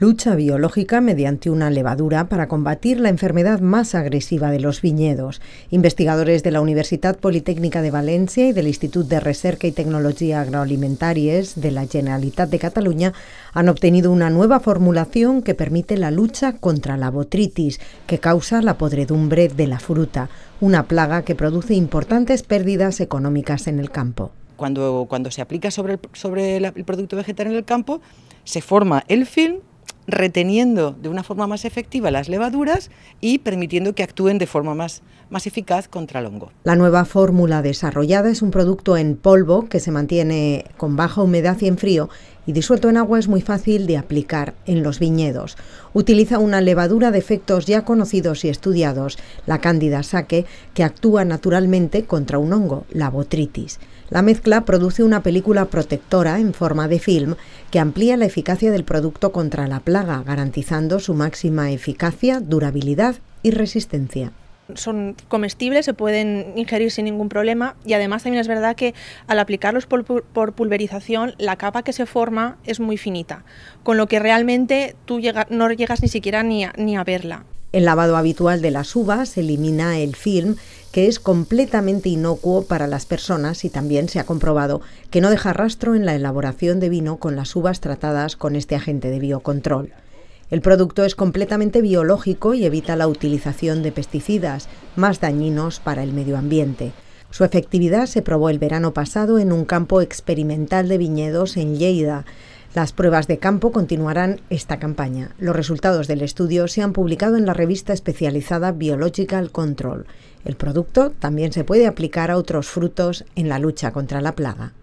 lucha biológica mediante una levadura para combatir la enfermedad más agresiva de los viñedos. Investigadores de la Universidad Politécnica de Valencia y del Instituto de Recerca y Tecnología Agroalimentarias de la Generalitat de Cataluña han obtenido una nueva formulación que permite la lucha contra la botritis, que causa la podredumbre de la fruta, una plaga que produce importantes pérdidas económicas en el campo. Cuando, cuando se aplica sobre, el, sobre el producto vegetal en el campo, se forma el film reteniendo de una forma más efectiva las levaduras y permitiendo que actúen de forma más, eficaz contra el hongo. La nueva fórmula desarrollada es un producto en polvo que se mantiene con baja humedad y en frío y disuelto en agua es muy fácil de aplicar en los viñedos. Utiliza una levadura de efectos ya conocidos y estudiados, la cándida saque, que actúa naturalmente contra un hongo, la botritis. La mezcla produce una película protectora en forma de film que amplía la eficacia del producto contra la plaga, garantizando su máxima eficacia, durabilidad y resistencia. Son comestibles, se pueden ingerir sin ningún problema y además también es verdad que al aplicarlos por pulverización la capa que se forma es muy finita, con lo que realmente tú no llegas ni siquiera ni a, ni a verla. El lavado habitual de las uvas elimina el film que es completamente inocuo para las personas y también se ha comprobado que no deja rastro en la elaboración de vino con las uvas tratadas con este agente de biocontrol. El producto es completamente biológico y evita la utilización de pesticidas, más dañinos para el medio ambiente. Su efectividad se probó el verano pasado en un campo experimental de viñedos en Lleida. Las pruebas de campo continuarán esta campaña. Los resultados del estudio se han publicado en la revista especializada Biological Control. El producto también se puede aplicar a otros frutos en la lucha contra la plaga.